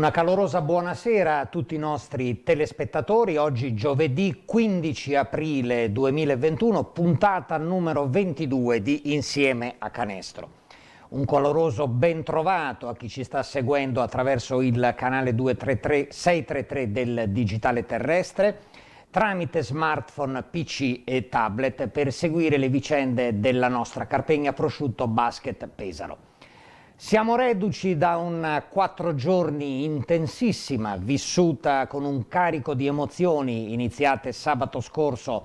Una calorosa buonasera a tutti i nostri telespettatori. Oggi giovedì 15 aprile 2021, puntata numero 22 di Insieme a Canestro. Un caloroso ben trovato a chi ci sta seguendo attraverso il canale 233 633 del Digitale Terrestre tramite smartphone, PC e tablet per seguire le vicende della nostra Carpegna Prosciutto Basket Pesaro. Siamo reduci da un quattro giorni intensissima, vissuta con un carico di emozioni iniziate sabato scorso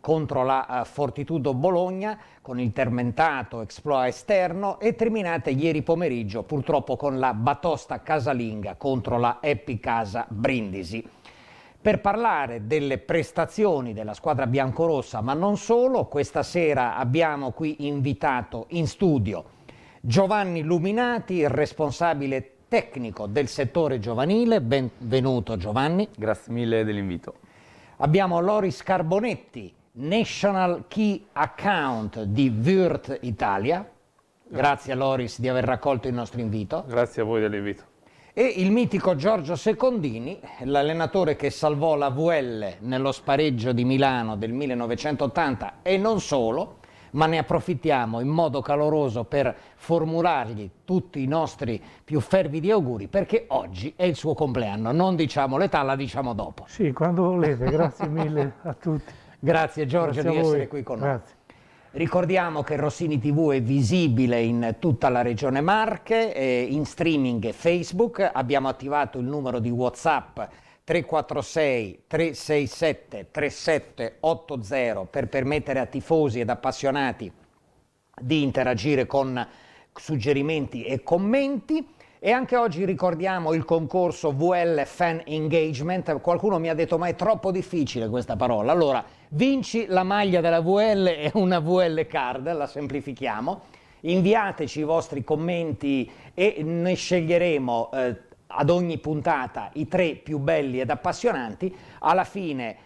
contro la eh, Fortitudo Bologna, con il termentato exploit esterno e terminate ieri pomeriggio purtroppo con la Batosta Casalinga contro la Eppi Casa Brindisi. Per parlare delle prestazioni della squadra biancorossa, ma non solo, questa sera abbiamo qui invitato in studio Giovanni Luminati, responsabile tecnico del settore giovanile. Benvenuto Giovanni. Grazie mille dell'invito. Abbiamo Loris Carbonetti, National Key Account di Würth Italia. Grazie Loris di aver raccolto il nostro invito. Grazie a voi dell'invito. E il mitico Giorgio Secondini, l'allenatore che salvò la VL nello spareggio di Milano del 1980 e non solo, ma ne approfittiamo in modo caloroso per formulargli tutti i nostri più fervidi auguri perché oggi è il suo compleanno, non diciamo l'età, la diciamo dopo. Sì, quando volete, grazie mille a tutti. Grazie Giorgio grazie di essere qui con noi. Grazie. Ricordiamo che Rossini TV è visibile in tutta la regione Marche, eh, in streaming Facebook, abbiamo attivato il numero di Whatsapp 346 367 3780 per permettere a tifosi ed appassionati di interagire con suggerimenti e commenti. E anche oggi ricordiamo il concorso VL Fan Engagement. Qualcuno mi ha detto ma è troppo difficile questa parola. Allora, vinci la maglia della VL e una VL card, la semplifichiamo. Inviateci i vostri commenti e ne sceglieremo eh, ad ogni puntata i tre più belli ed appassionanti, alla fine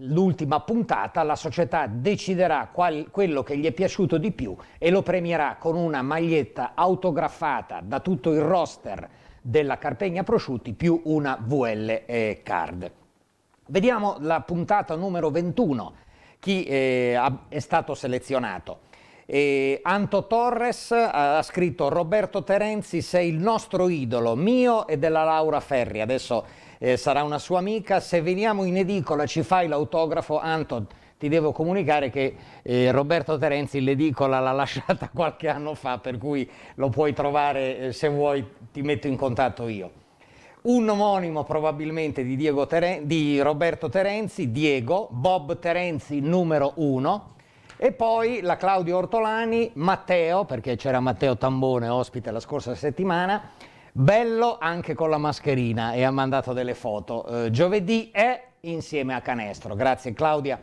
l'ultima puntata la società deciderà qual, quello che gli è piaciuto di più e lo premierà con una maglietta autografata da tutto il roster della Carpegna Prosciutti più una VL card. Vediamo la puntata numero 21, chi eh, è stato selezionato. E Anto Torres ha scritto Roberto Terenzi sei il nostro idolo, mio e della Laura Ferri, adesso eh, sarà una sua amica, se veniamo in edicola ci fai l'autografo Anto ti devo comunicare che eh, Roberto Terenzi l'edicola l'ha lasciata qualche anno fa, per cui lo puoi trovare eh, se vuoi, ti metto in contatto io. Un omonimo probabilmente di, Teren di Roberto Terenzi, Diego, Bob Terenzi numero uno, e poi la Claudio Ortolani, Matteo, perché c'era Matteo Tambone ospite la scorsa settimana, bello anche con la mascherina e ha mandato delle foto. Eh, giovedì è insieme a Canestro. Grazie Claudia.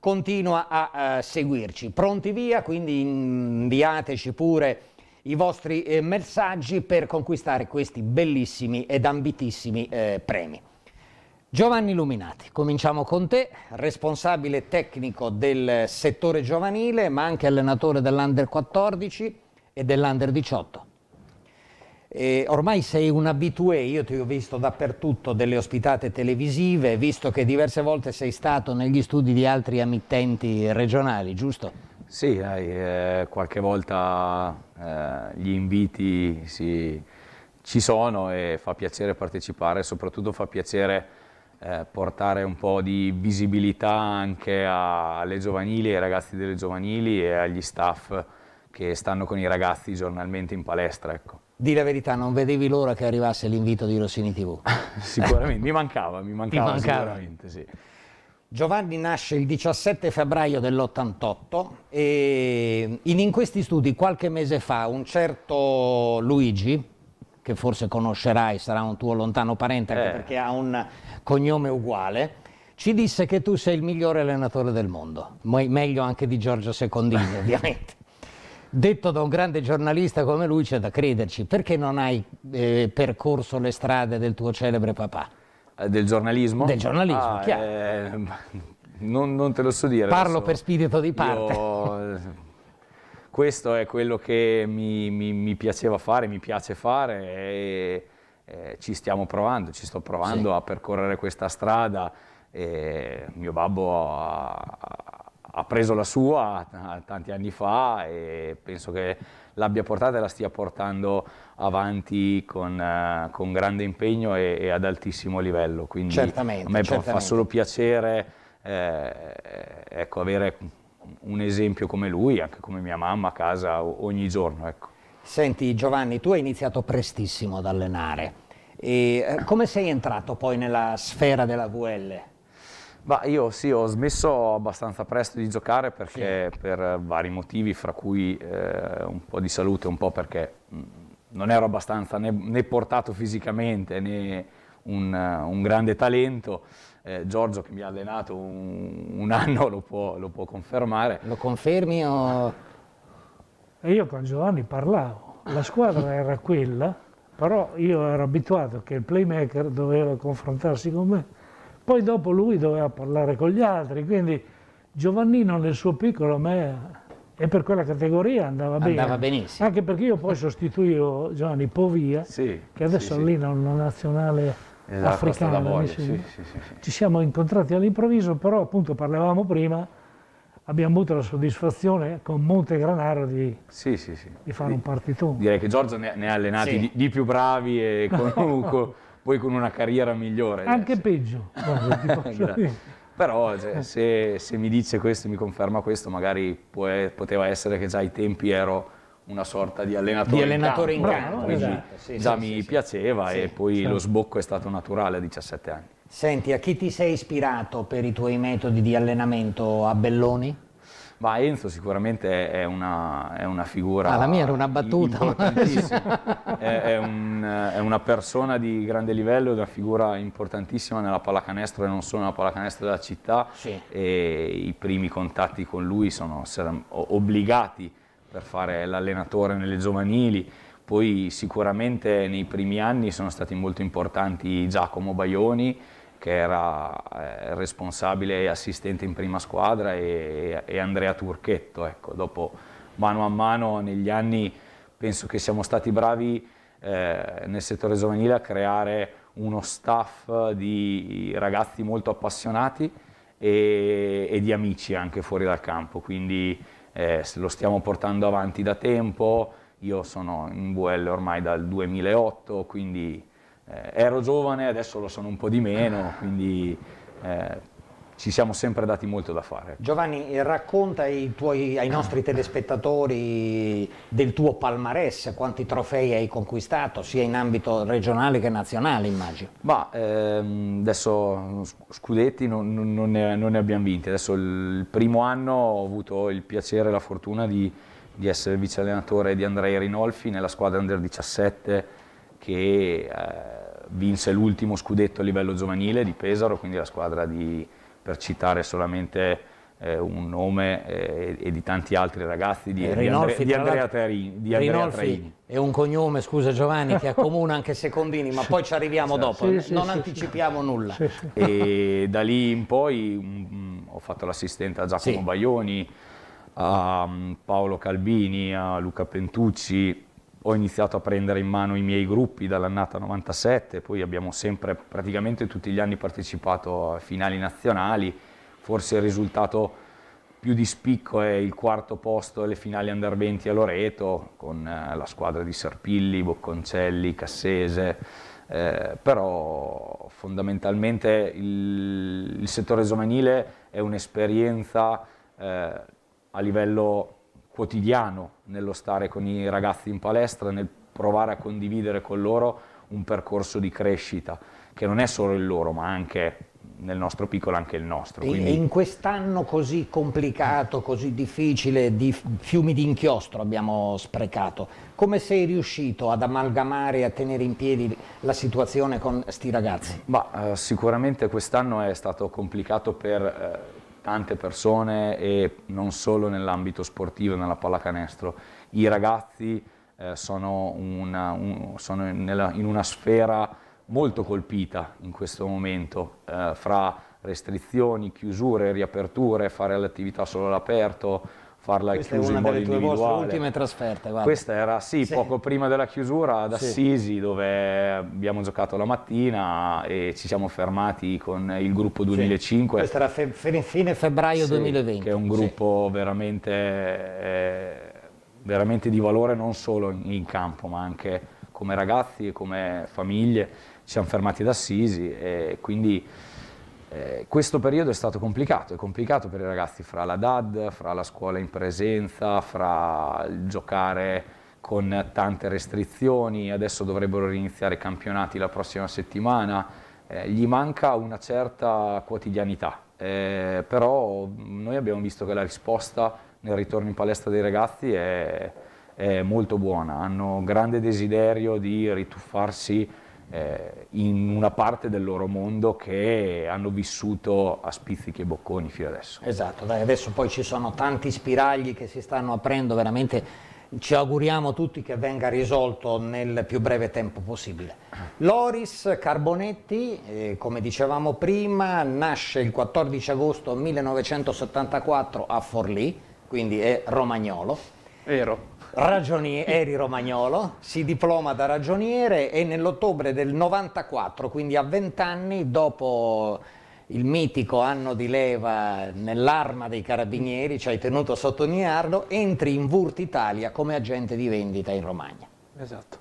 Continua a eh, seguirci. Pronti via, quindi inviateci pure i vostri eh, messaggi per conquistare questi bellissimi ed ambitissimi eh, premi. Giovanni Illuminati, cominciamo con te, responsabile tecnico del settore giovanile ma anche allenatore dell'Under 14 e dell'Under 18. E ormai sei un abitué, io ti ho visto dappertutto delle ospitate televisive, visto che diverse volte sei stato negli studi di altri emittenti regionali, giusto? Sì, eh, qualche volta eh, gli inviti si, ci sono e fa piacere partecipare, soprattutto fa piacere eh, portare un po' di visibilità anche alle giovanili, ai ragazzi delle giovanili e agli staff che stanno con i ragazzi giornalmente in palestra. Ecco. Di la verità, non vedevi l'ora che arrivasse l'invito di Rossini TV? sicuramente, mi mancava, mi mancava, mancava. sicuramente, sì. Giovanni nasce il 17 febbraio dell'88 e in, in questi studi qualche mese fa un certo Luigi, che forse conoscerai, sarà un tuo lontano parente anche eh. perché ha un cognome uguale, ci disse che tu sei il migliore allenatore del mondo, meglio anche di Giorgio Secondini ovviamente. Detto da un grande giornalista come lui c'è da crederci, perché non hai eh, percorso le strade del tuo celebre papà? Eh, del giornalismo? Del giornalismo, ah, chiaro. Eh, non, non, te lo so dire. Parlo adesso. per spirito di parte. Io... Eh, questo è quello che mi, mi, mi, piaceva fare, mi piace fare e eh, ci stiamo provando, ci sto provando sì. a percorrere questa strada. E mio babbo ha, ha preso la sua tanti anni fa e penso che l'abbia portata e la stia portando avanti con, con grande impegno e, e, ad altissimo livello. Quindi certamente, a me certamente. fa solo piacere eh, ecco, avere un esempio come lui, anche come mia mamma a casa ogni giorno. Ecco. Senti Giovanni, tu hai iniziato prestissimo ad allenare. E eh, come sei entrato poi nella sfera della VL? Bah, io sì, ho smesso abbastanza presto di giocare perché sì. per vari motivi, fra cui eh, un po' di salute, un po' perché mm, non ero abbastanza né, né portato fisicamente né un, un grande talento eh, Giorgio che mi ha allenato un, un anno lo può, lo può, confermare. Lo confermi o... E io con Giovanni parlavo, la squadra era quella, però io ero abituato che il playmaker doveva confrontarsi con me, poi dopo lui doveva parlare con gli altri, quindi Giovannino nel suo piccolo a me e per quella categoria andava bene. Andava benissimo. Anche perché io poi sostituivo Giovanni Povia, sì, che adesso sì, allena sì. una nazionale esatto, africana. Voglia, sì, sì, sì, Ci siamo incontrati all'improvviso, però appunto parlavamo prima, abbiamo avuto la soddisfazione con Monte Granaro di, di fare un partito. Direi che Giorgio ne, ne ha allenati di, di, più bravi e con, con, poi con una carriera migliore. Anche peggio. Guarda, esatto. però cioè, se, se, mi dice questo e mi conferma questo, magari può, poteva essere che già ai tempi ero una sorta di allenatore, di allenatore in campo. Bravo, esatto, sì, già sì, mi sì, piaceva e poi lo sbocco è stato naturale a 17 anni. Senti, a chi ti sei ispirato per i tuoi metodi di allenamento a Belloni? Ma Enzo sicuramente è una, è una figura... Ah, la mia era una battuta. è, è, un, è, una persona di grande livello, una figura importantissima nella pallacanestro e non solo nella pallacanestro della città. E I primi contatti con lui sono obbligati per fare l'allenatore nelle giovanili, poi sicuramente nei primi anni sono stati molto importanti Giacomo Baioni che era eh, responsabile e assistente in prima squadra e, e Andrea Turchetto, ecco, dopo mano a mano negli anni penso che siamo stati bravi eh, nel settore giovanile a creare uno staff di ragazzi molto appassionati e, e di amici anche fuori dal campo, quindi eh, lo stiamo portando avanti da tempo, io sono in VL ormai dal 2008, quindi eh, ero giovane, adesso lo sono un po' di meno, quindi eh, ci siamo sempre dati molto da fare. Ecco. Giovanni, racconta ai, tuoi, ai nostri telespettatori del tuo palmarès, quanti trofei hai conquistato, sia in ambito regionale che nazionale, immagino. Ma ehm, adesso scudetti non, non, ne, non, ne, abbiamo vinti, adesso il primo anno ho avuto il piacere e la fortuna di, di essere vice allenatore di Andrei Rinolfi nella squadra under 17 che eh, vinse l'ultimo scudetto a livello giovanile di Pesaro, quindi la squadra di per citare solamente eh, un nome eh, e di tanti altri ragazzi di, Rinolfi, di, Andre, di Andrea Traini. Di Andrea Rinolfi Traini. è un cognome, scusa Giovanni, che accomuna anche Secondini, ma poi ci arriviamo esatto. dopo, sì, non sì, anticipiamo sì. nulla. E da lì in poi mh, mm, ho fatto l'assistente a Giacomo Baioni, a mm, Paolo Calbini, a Luca Pentucci, ho iniziato a prendere in mano i miei gruppi dall'annata 97, poi abbiamo sempre praticamente tutti gli anni partecipato a finali nazionali, forse il risultato più di spicco è il quarto posto alle finali Under 20 a Loreto con eh, la squadra di Sarpilli, Bocconcelli, Cassese, eh, però fondamentalmente il, il settore giovanile è un'esperienza eh, a livello quotidiano nello stare con i ragazzi in palestra, nel provare a condividere con loro un percorso di crescita, che non è solo il loro, ma anche nel nostro piccolo anche il nostro. Quindi... in quest'anno così complicato, così difficile, di fiumi di inchiostro abbiamo sprecato, come sei riuscito ad amalgamare e a tenere in piedi la situazione con sti ragazzi? Ma, eh, sicuramente quest'anno è stato complicato per... Eh, tante persone e non solo nell'ambito sportivo, nella pallacanestro. I ragazzi eh, sono, una, un, sono nella, in una sfera molto colpita in questo momento, eh, fra restrizioni, chiusure, riaperture, fare l'attività solo all'aperto, farla Questa chiusa in modo individuale. Questa è una delle tue ultime trasferte, guarda. Questa era, sì, sì, poco prima della chiusura ad Assisi, sì. dove abbiamo giocato la mattina e ci siamo fermati con il gruppo 2005. Sì. Questa era fe fine febbraio 2020. Che è un gruppo veramente, eh, veramente di valore non solo in, in campo, ma anche come ragazzi e come famiglie. Ci siamo fermati ad Assisi e quindi eh, questo periodo è stato complicato, è complicato per i ragazzi fra la DAD, fra la scuola in presenza, fra il giocare con tante restrizioni, adesso dovrebbero riniziare i campionati la prossima settimana, eh, gli manca una certa quotidianità, eh, però noi abbiamo visto che la risposta nel ritorno in palestra dei ragazzi è, è molto buona, hanno grande desiderio di rituffarsi eh, in una parte del loro mondo che hanno vissuto a spizzichi e bocconi fino adesso. Esatto, dai, adesso poi ci sono tanti spiragli che si stanno aprendo veramente ci auguriamo tutti che venga risolto nel più breve tempo possibile. Loris Carbonetti, eh, come dicevamo prima, nasce il 14 agosto 1974 a Forlì, quindi è romagnolo. Vero eri romagnolo, si diploma da ragioniere e nell'ottobre del 94, quindi a 20 anni dopo il mitico anno di leva nell'arma dei carabinieri, ci hai tenuto sotto sottolinearlo, entri in Vurt Italia come agente di vendita in Romagna. Esatto.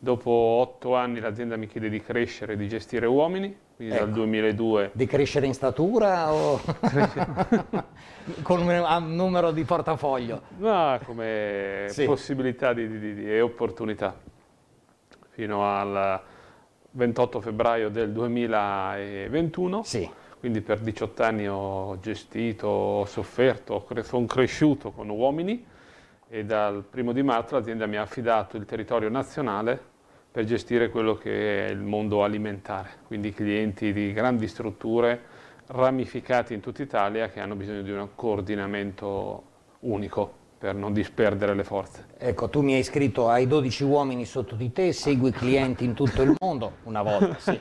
Dopo otto anni l'azienda mi chiede di crescere e di gestire uomini, quindi ecco. dal 2002. Di crescere in statura o con un numero di portafoglio? No, come sì. possibilità di, di, di, e opportunità. Fino al 28 febbraio del 2021. Sì. Quindi per 18 anni ho gestito, ho sofferto, sono cresciuto con uomini e dal primo di marzo l'azienda mi ha affidato il territorio nazionale per gestire quello che è il mondo alimentare, quindi clienti di grandi strutture ramificati in tutta Italia che hanno bisogno di un coordinamento unico per non disperdere le forze. Ecco, tu mi hai iscritto ai 12 uomini sotto di te, segui clienti in tutto il mondo, una volta sì.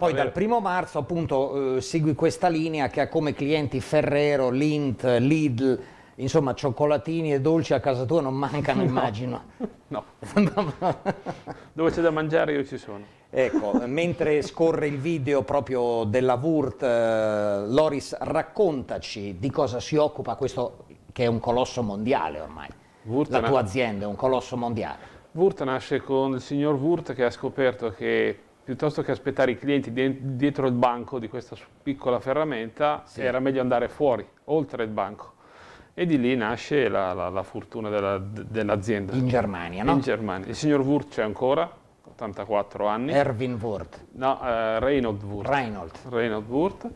Poi dal primo marzo appunto eh, segui questa linea che ha come clienti Ferrero, Lint, Lidl, Insomma, cioccolatini e dolci a casa tua non mancano, no. immagino. No. Dove c'è da mangiare io ci sono. Ecco, mentre scorre il video proprio della Wurt, eh, Loris, raccontaci di cosa si occupa questo che è un colosso mondiale ormai. Wurt La tua azienda è un colosso mondiale. Wurt nasce con il signor Wurt che ha scoperto che piuttosto che aspettare i clienti dietro il banco di questa piccola ferramenta, sì. era meglio andare fuori, oltre il banco e di lì nasce la, la, la fortuna della, dell'azienda. In Germania, no? In Germania. Il signor Wurt c'è ancora, 84 anni. Erwin Wurt. No, eh, Reinhold Wurt. Reinhold. Reinhold Wurt.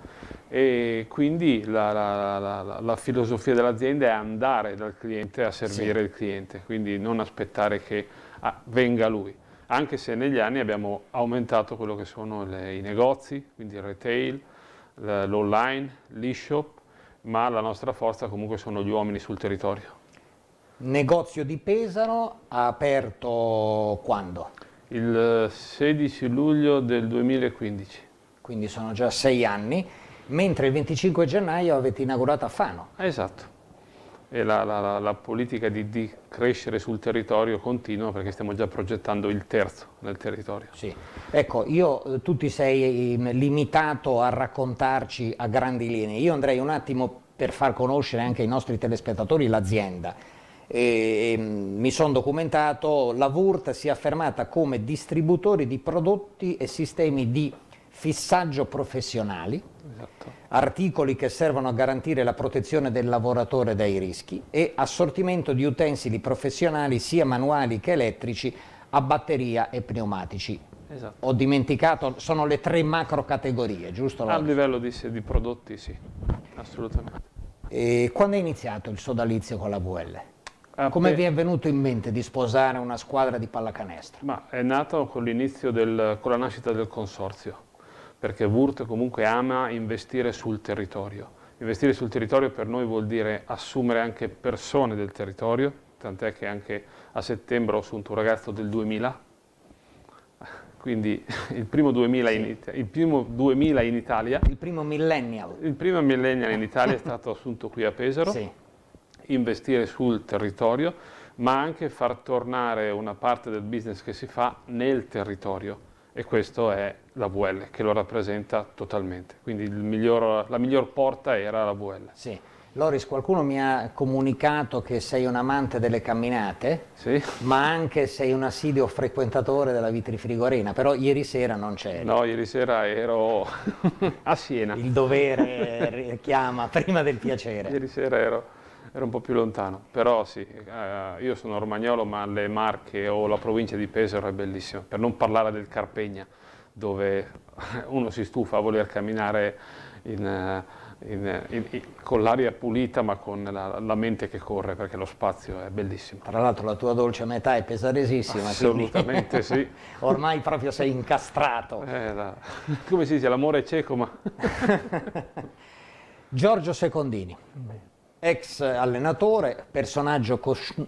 E quindi la, la, la, filosofia dell'azienda è andare dal cliente a servire sì. il cliente, quindi non aspettare che ah, venga lui. Anche se negli anni abbiamo aumentato quello che sono le, i negozi, quindi il retail, l'online, l'e-shop, ma la nostra forza comunque sono gli uomini sul territorio. Negozio di Pesaro ha aperto quando? Il 16 eh, luglio del 2015. Quindi sono già sei anni, mentre il 25 gennaio avete inaugurato a Fano. Esatto e la, la, la politica di, di, crescere sul territorio continua perché stiamo già progettando il terzo nel territorio. Sì. Ecco, io, eh, tu ti sei ehm, limitato a raccontarci a grandi linee, io andrei un attimo per far conoscere anche ai nostri telespettatori l'azienda. Ehm, mi sono documentato, la VURT si è affermata come distributore di prodotti e sistemi di fissaggio professionali, esatto. articoli che servono a garantire la protezione del lavoratore dai rischi e assortimento di utensili professionali sia manuali che elettrici a batteria e pneumatici. Esatto. Ho dimenticato, sono le tre macro categorie, giusto? A livello di, di prodotti sì, assolutamente. E quando è iniziato il sodalizio con la VL? Ah, Come vi è venuto in mente di sposare una squadra di pallacanestro? Ma è nato con, con la nascita del consorzio perché Wurt comunque ama investire sul territorio. Investire sul territorio per noi vuol dire assumere anche persone del territorio, tant'è che anche a settembre ho assunto un ragazzo del 2000, quindi il primo 2000 in, il primo 2000 in Italia. Il primo millennial. Il primo millennial in Italia è stato assunto qui a Pesaro. Sì. Investire sul territorio, ma anche far tornare una parte del business che si fa nel territorio e questo è la VL che lo rappresenta totalmente. Quindi miglior, la miglior porta era la VL. Sì. Loris, qualcuno mi ha comunicato che sei un amante delle camminate, sì. ma anche sei un assiduo frequentatore della vitrifrigorina, però ieri sera non c'eri. No, ieri sera ero a Siena. Il dovere eh, chiama prima del piacere. Ieri sera ero era un po' più lontano, però sì, eh, io sono romagnolo ma le Marche o la provincia di Pesaro è bellissima, per non parlare del Carpegna dove uno si stufa a voler camminare in, eh, eh, in, in, con l'aria pulita ma con la, la, mente che corre perché lo spazio è bellissimo. Tra l'altro la tua dolce metà è pesaresissima. Assolutamente sì. ormai proprio sei incastrato. Eh, la, come si dice, l'amore è cieco ma... Giorgio Secondini ex allenatore, personaggio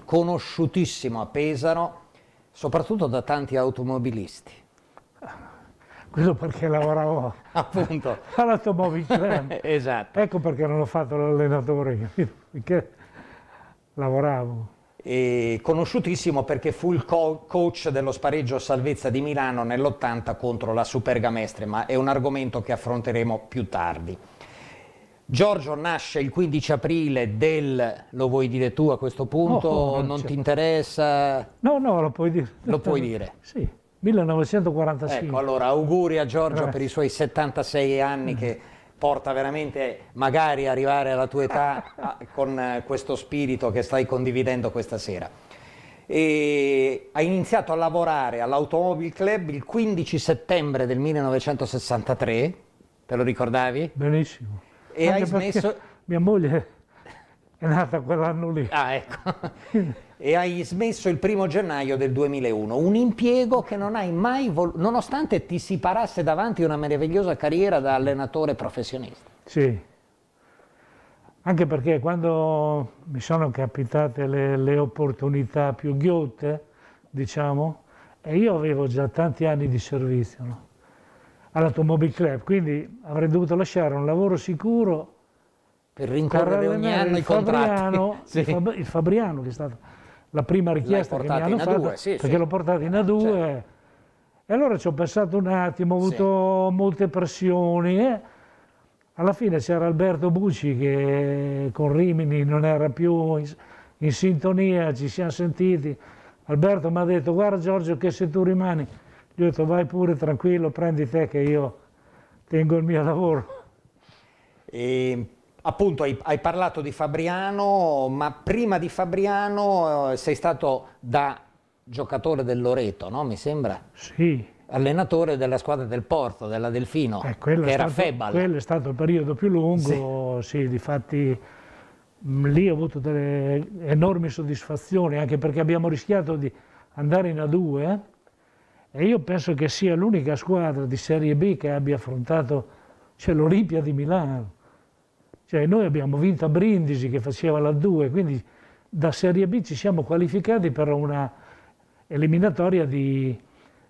conosciutissimo a Pesaro, soprattutto da tanti automobilisti. Quello perché lavoravo appunto all'Automobile Club. esatto. Ecco perché non ho fatto l'allenatore, capito? Perché lavoravo. E conosciutissimo perché fu il co coach dello spareggio salvezza di Milano nell'80 contro la Supergamestre, ma è un argomento che affronteremo più tardi. Giorgio nasce il 15 aprile del, lo vuoi dire tu a questo punto, oh, oh non, non cioè. ti interessa? No, no, lo puoi dire. Lo puoi dire? Sì, 1945. Ecco, allora auguri a Giorgio eh. per i suoi 76 anni che porta veramente magari arrivare alla tua età con eh, questo spirito che stai condividendo questa sera. E ha iniziato a lavorare all'Automobile Club il 15 settembre del 1963, te lo ricordavi? Benissimo. E hai smesso... Mia moglie è nata quell'anno lì. Ah, ecco. e hai smesso il primo gennaio del 2001. Un impiego che non hai mai voluto, nonostante ti si parasse davanti una meravigliosa carriera da allenatore professionista. Sì. Anche perché quando mi sono capitate le, le opportunità più ghiotte, diciamo, e io avevo già tanti anni di servizio, no? all'Automobile Club, quindi avrei dovuto lasciare un lavoro sicuro per rincorrere ogni anno il, i Fabriano, sì. il, Fab, il, Fabriano, che è stata la prima richiesta che mi hanno fatto, sì, perché sì. l'ho portato in A2. Certo. E allora ci ho pensato un attimo, ho avuto molte pressioni. Eh. Alla fine c'era Alberto Bucci che con Rimini non era più in, in sintonia, ci siamo sentiti. Alberto mi ha detto, guarda Giorgio che se tu rimani gli ho detto vai pure tranquillo, prendi te che io tengo il mio lavoro. E, appunto hai, hai, parlato di Fabriano, ma prima di Fabriano eh, sei stato da giocatore del Loreto, no? Mi sembra? Sì. Allenatore della squadra del Porto, della Delfino, eh, che era stato, Febal. Quello è stato il periodo più lungo, sì, sì difatti mm, lì ho avuto delle enormi soddisfazioni, anche perché abbiamo rischiato di andare in A2 e io penso che sia l'unica squadra di Serie B che abbia affrontato cioè, l'Olimpia di Milano. Cioè, noi abbiamo vinto a Brindisi che faceva la 2, quindi da Serie B ci siamo qualificati per una eliminatoria di,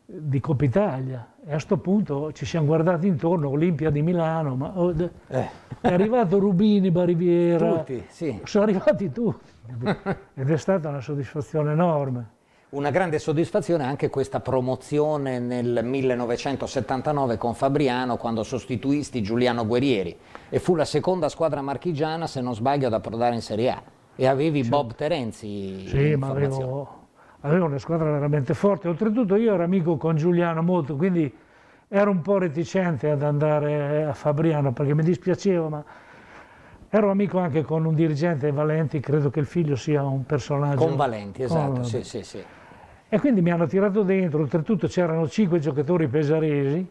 di Coppa Italia. E a questo punto ci siamo guardati intorno, Olimpia di Milano, ma oh, eh. è arrivato Rubini, Bariviera, tutti, sì. sono arrivati tutti. Ed è stata una soddisfazione enorme. Una grande soddisfazione anche questa promozione nel 1979 con Fabriano quando sostituisti Giuliano Guerrieri e fu la seconda squadra marchigiana, se non sbaglio, ad approdare in Serie A. E avevi sì. Bob Terenzi. Sì, ma avevo, avevo una squadra veramente forte. Oltretutto io ero amico con Giuliano molto, quindi ero un po' reticente ad andare a Fabriano perché mi dispiaceva, ma Ero amico anche con un dirigente Valenti, credo che il figlio sia un personaggio. Con Valenti, esatto, con... sì, sì, sì. E quindi mi hanno tirato dentro, oltretutto c'erano cinque giocatori pesaresi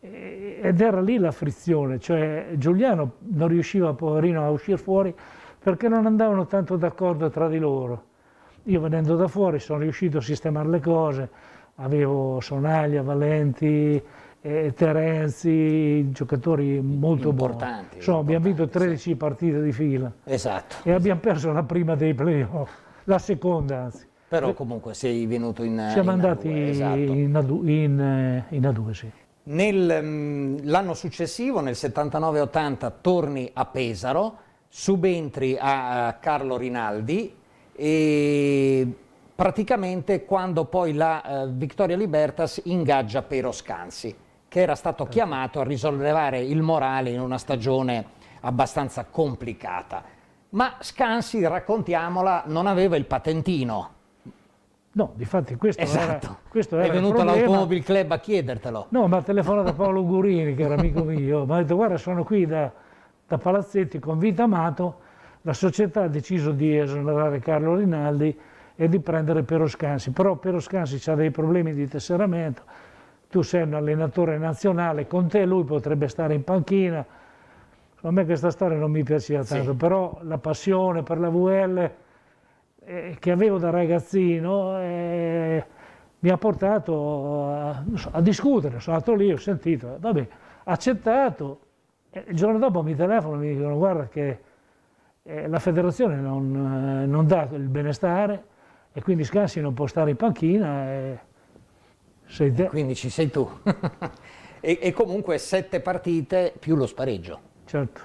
ed era lì la frizione, cioè Giuliano non riusciva, poverino, a uscire fuori perché non andavano tanto d'accordo tra di loro. Io venendo da fuori sono riuscito a sistemare le cose, avevo Sonaglia, Valenti, eh, Terenzi, giocatori molto importanti. Insomma, abbiamo vinto 13 sì. partite di fila. Esatto. E abbiamo perso la prima dei playoff, la seconda anzi. Però comunque sei venuto in Siamo in andati A2, esatto. in, A2, in, eh, A2, sì. Mm, l'anno successivo, nel 79-80, torni a Pesaro, subentri a Carlo Rinaldi e praticamente quando poi la eh, Vittoria Libertas ingaggia Pero Scanzi che era stato certo. chiamato a risollevare il morale in una stagione abbastanza complicata. Ma Scansi, raccontiamola, non aveva il patentino. No, difatti questo esatto. era, questo era È venuto l'Automobile Club a chiedertelo. No, ma ha telefonato Paolo Gurini, che era amico mio, mi ha detto guarda sono qui da, da Palazzetti con Vita Amato, la società ha deciso di esonerare Carlo Rinaldi e di prendere Pero Scansi, però Pero Scansi ha dei problemi di tesseramento, tu sei un allenatore nazionale, con te lui potrebbe stare in panchina. A me questa storia non mi piaceva tanto, sì. però la passione per la VL eh, che avevo da ragazzino eh, mi ha portato a, a, discutere, sono andato lì, ho sentito, vabbè, accettato. Il giorno dopo mi telefono e mi dicono guarda che eh, la federazione non, eh, non, dà il benestare e quindi Scansi non può stare in panchina. E, sei te. Quindi ci sei tu. e, e, comunque sette partite più lo spareggio. Certo.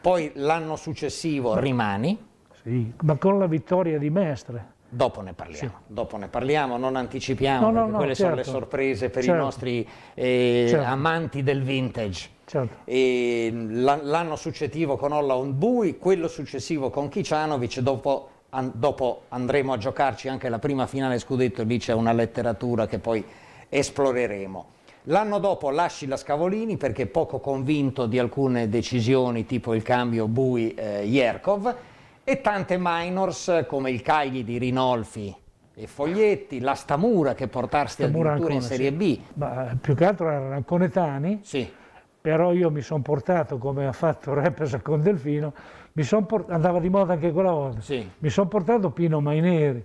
Poi l'anno successivo rimani. Sì, ma con la vittoria di Mestre. Dopo ne parliamo, sì. dopo ne parliamo, non anticipiamo, no, no, no, quelle certo. sono le certo. sorprese per certo. i nostri eh, certo. amanti del vintage. Certo. L'anno successivo con Olla Onbui, quello successivo con Kicianovic, dopo an dopo andremo a giocarci anche la prima finale scudetto, lì c'è una letteratura che poi esploreremo. L'anno dopo lasci la Scavolini perché poco convinto di alcune decisioni tipo il cambio Bui-Jerkov e tante minors come il Cagli di Rinolfi e Foglietti, la Stamura che portarsi Stamura addirittura Ancona, in Serie sì. B. Ma eh, più che altro erano anconetani, sì. però io mi sono portato come ha fatto Repesa con Delfino, port... andava di moda anche quella volta, sì. mi sono portato Pino Maineri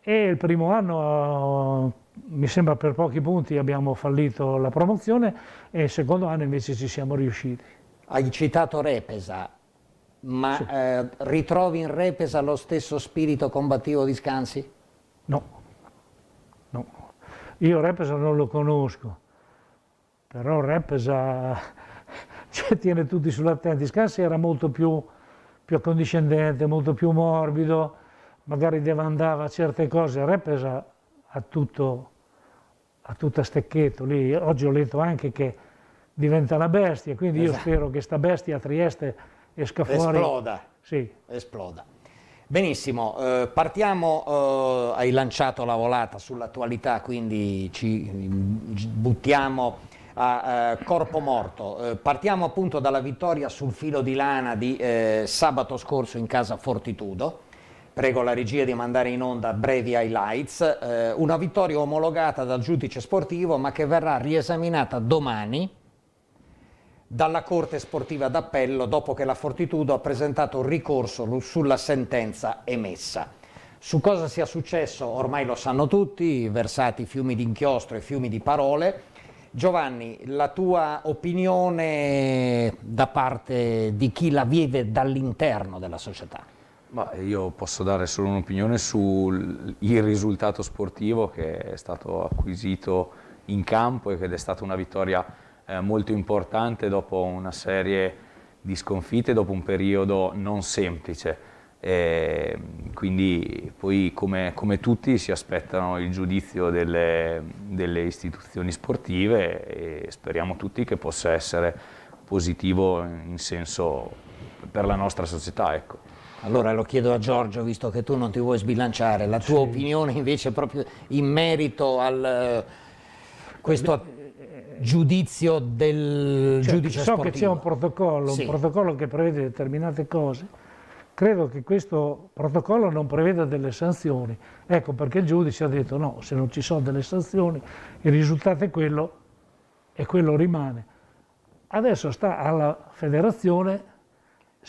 e il primo anno, eh, mi sembra per pochi punti, abbiamo fallito la promozione e il secondo anno invece ci siamo riusciti. Hai citato Repesa, ma sì. eh, ritrovi in Repesa lo stesso spirito combattivo di Scansi? No, no. Io Repesa non lo conosco, però Repesa cioè tiene tutti sull'attenti. Scarsi era molto più, più accondiscendente, molto più morbido, magari devandava certe cose, Repes ha, ha tutto a tutta stecchetto lì, oggi ho letto anche che diventa una bestia, quindi esatto. io spero che sta bestia a Trieste esca fuori. Esploda. Sì. Esploda. Benissimo, eh, partiamo, eh, hai lanciato la volata sull'attualità, quindi ci mm, buttiamo a eh, corpo morto. Eh, partiamo appunto dalla vittoria sul filo di lana di eh, sabato scorso in casa Fortitudo. Prego la regia di mandare in onda brevi highlights. Eh, una vittoria omologata dal giudice sportivo ma che verrà riesaminata domani dalla Corte Sportiva d'Appello dopo che la Fortitudo ha presentato un ricorso sulla sentenza emessa. Su cosa sia successo ormai lo sanno tutti, versati fiumi di inchiostro e fiumi di parole, Giovanni, la tua opinione da parte di chi la vive dall'interno della società? Ma io posso dare solo un'opinione sul risultato sportivo che è stato acquisito in campo ed è stata una vittoria eh, molto importante dopo una serie di sconfitte, dopo un periodo non semplice. E ehm, quindi poi come, come, tutti si aspettano il giudizio delle, delle, istituzioni sportive e speriamo tutti che possa essere positivo in senso per la nostra società. Ecco. Allora lo chiedo a Giorgio, visto che tu non ti vuoi sbilanciare, la tua sì. opinione invece proprio in merito a eh, questo giudizio del cioè, giudizio so sportivo. So che c'è un protocollo, sì. un protocollo che prevede determinate cose, Credo che questo protocollo non preveda delle sanzioni, ecco perché il giudice ha detto no, se non ci sono delle sanzioni il risultato è quello e quello rimane. Adesso sta alla federazione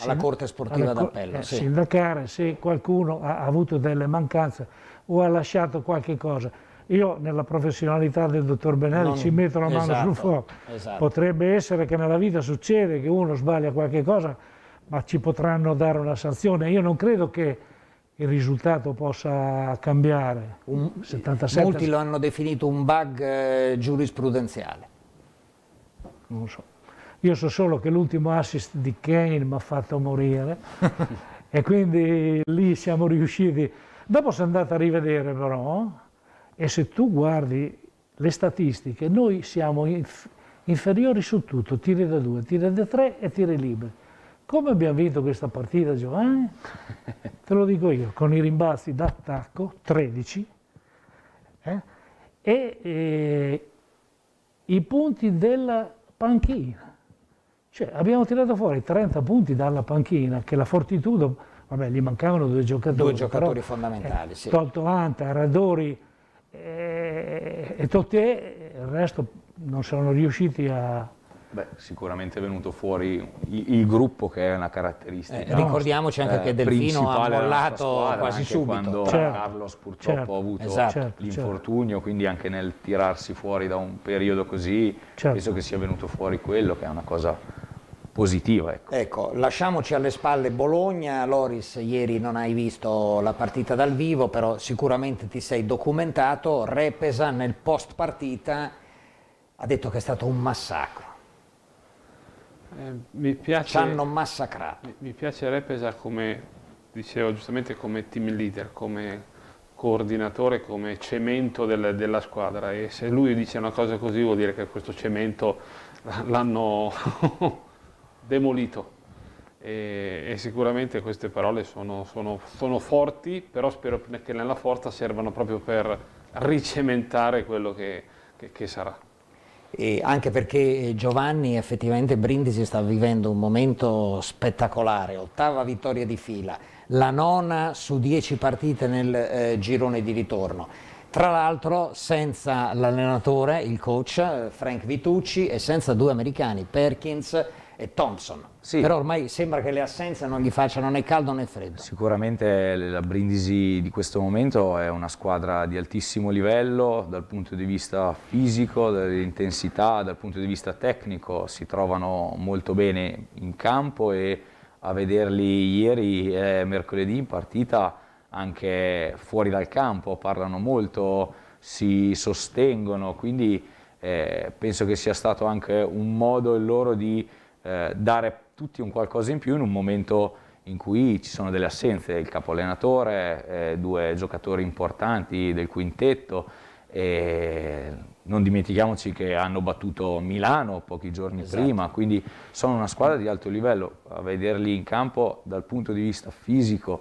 alla Corte Sportiva d'Appello. Eh, sì. Sindacare se qualcuno ha, ha avuto delle mancanze o ha lasciato qualche cosa. Io nella professionalità del dottor Benelli non, ci metto la mano esatto, sul fuoco. Esatto. Potrebbe essere che nella vita succede che uno sbaglia qualche cosa ma ci potranno dare una sanzione. Io non credo che il risultato possa cambiare. Un, 77... Molti lo hanno definito un bug eh, giurisprudenziale. Non so. Io so solo che l'ultimo assist di Kane mi ha fatto morire e quindi lì siamo riusciti. Dopo sono andato a rivedere però e se tu guardi le statistiche, noi siamo inf inferiori su tutto, tiri da due, tiri da tre e tiri liberi come abbiamo vinto questa partita Giovanni? Te lo dico io, con i rimbalzi d'attacco, 13, eh? e eh, i punti della panchina. Cioè, abbiamo tirato fuori 30 punti dalla panchina, che la fortitudo, vabbè, gli mancavano due giocatori. Due giocatori però, eh, fondamentali, eh, sì. Tolto Anta, Radori eh, e Totè, il resto non sono riusciti a, Beh, sicuramente è venuto fuori il, il, gruppo che è una caratteristica. Eh, ricordiamoci anche eh, che Delfino ha mollato quasi subito. Quando certo. Carlos purtroppo certo. ha avuto esatto. Certo. l'infortunio, quindi anche nel tirarsi fuori da un periodo così, certo. penso che sia venuto fuori quello che è una cosa positiva. Ecco. ecco. lasciamoci alle spalle Bologna, Loris ieri non hai visto la partita dal vivo, però sicuramente ti sei documentato, Repesa nel post partita ha detto che è stato un massacro eh, piace, ci hanno massacrato. Mi, mi piace Repesa come, dicevo giustamente, come team leader, come coordinatore, come cemento del, della squadra e se lui dice una cosa così vuol dire che questo cemento l'hanno demolito. E, e, sicuramente queste parole sono, sono, sono, forti, però spero che nella forza servano proprio per ricementare quello che, che, che sarà. E anche perché eh, Giovanni effettivamente Brindisi sta vivendo un momento spettacolare, ottava vittoria di fila, la nona su dieci partite nel eh, girone di ritorno. Tra l'altro senza l'allenatore, il coach eh, Frank Vitucci e senza due americani, Perkins e Thompson. Sì. Però ormai sembra che le assenze non gli facciano né caldo né freddo. Sicuramente la Brindisi di questo momento è una squadra di altissimo livello dal punto di vista fisico, dall'intensità, dal punto di vista tecnico, si trovano molto bene in campo e a vederli ieri e mercoledì in partita anche fuori dal campo, parlano molto, si sostengono, quindi eh, penso che sia stato anche un modo loro di eh, dare tutti un qualcosa in più in un momento in cui ci sono delle assenze, il capoallenatore, eh, due giocatori importanti del quintetto, e non dimentichiamoci che hanno battuto Milano pochi giorni esatto. prima, quindi sono una squadra di alto livello, a vederli in campo dal punto di vista fisico,